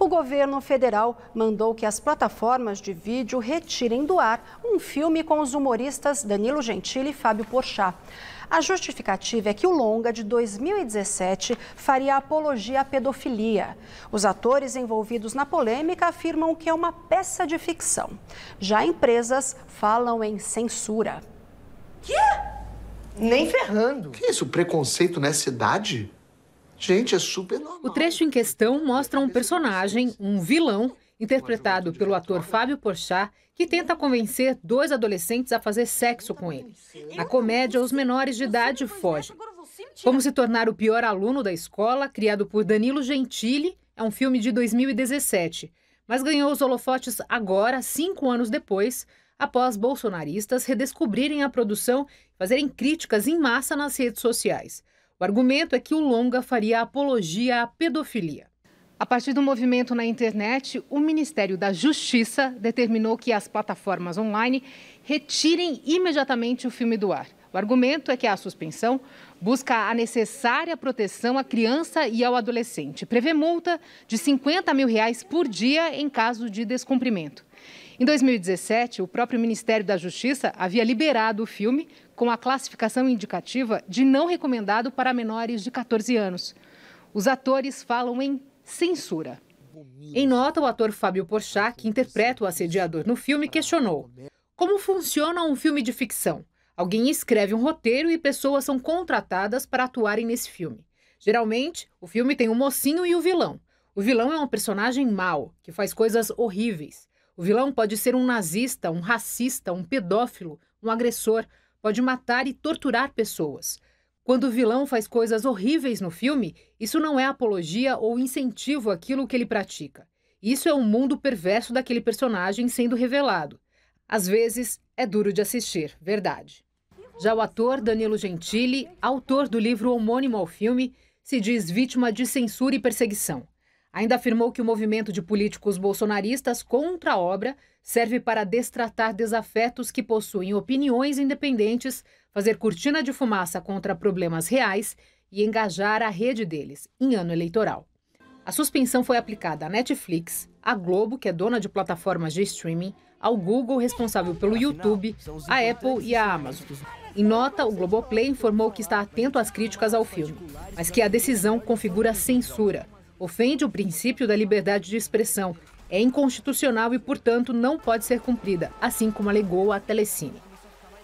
o governo federal mandou que as plataformas de vídeo retirem do ar um filme com os humoristas Danilo Gentili e Fábio Porchat. A justificativa é que o longa de 2017 faria apologia à pedofilia. Os atores envolvidos na polêmica afirmam que é uma peça de ficção. Já empresas falam em censura. Que? Nem ferrando. Que isso, preconceito nessa idade? Gente, é super normal. O trecho em questão mostra um personagem, um vilão, interpretado pelo ator Fábio Porchat, que tenta convencer dois adolescentes a fazer sexo com ele. Na comédia, os menores de idade fogem. Como se tornar o pior aluno da escola, criado por Danilo Gentili, é um filme de 2017, mas ganhou os holofotes agora, cinco anos depois, após bolsonaristas redescobrirem a produção e fazerem críticas em massa nas redes sociais. O argumento é que o longa faria apologia à pedofilia. A partir do movimento na internet, o Ministério da Justiça determinou que as plataformas online retirem imediatamente o filme do ar. O argumento é que a suspensão busca a necessária proteção à criança e ao adolescente. Prevê multa de 50 mil reais por dia em caso de descumprimento. Em 2017, o próprio Ministério da Justiça havia liberado o filme com a classificação indicativa de não recomendado para menores de 14 anos. Os atores falam em censura. Em nota, o ator Fábio Porchat, que interpreta o assediador no filme, questionou: Como funciona um filme de ficção? Alguém escreve um roteiro e pessoas são contratadas para atuarem nesse filme. Geralmente, o filme tem o um mocinho e o um vilão. O vilão é um personagem mau, que faz coisas horríveis. O vilão pode ser um nazista, um racista, um pedófilo, um agressor, pode matar e torturar pessoas. Quando o vilão faz coisas horríveis no filme, isso não é apologia ou incentivo àquilo que ele pratica. Isso é o um mundo perverso daquele personagem sendo revelado. Às vezes, é duro de assistir, verdade. Já o ator Danilo Gentili, autor do livro homônimo ao filme, se diz vítima de censura e perseguição. Ainda afirmou que o movimento de políticos bolsonaristas contra a obra serve para destratar desafetos que possuem opiniões independentes, fazer cortina de fumaça contra problemas reais e engajar a rede deles em ano eleitoral. A suspensão foi aplicada à Netflix, à Globo, que é dona de plataformas de streaming, ao Google, responsável pelo YouTube, à Apple e à Amazon. Em nota, o Globoplay informou que está atento às críticas ao filme, mas que a decisão configura censura ofende o princípio da liberdade de expressão, é inconstitucional e, portanto, não pode ser cumprida, assim como alegou a Telecine.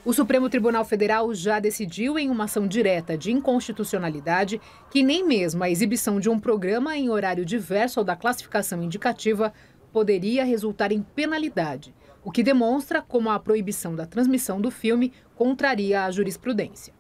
O Supremo Tribunal Federal já decidiu em uma ação direta de inconstitucionalidade que nem mesmo a exibição de um programa em horário diverso ao da classificação indicativa poderia resultar em penalidade, o que demonstra como a proibição da transmissão do filme contraria a jurisprudência.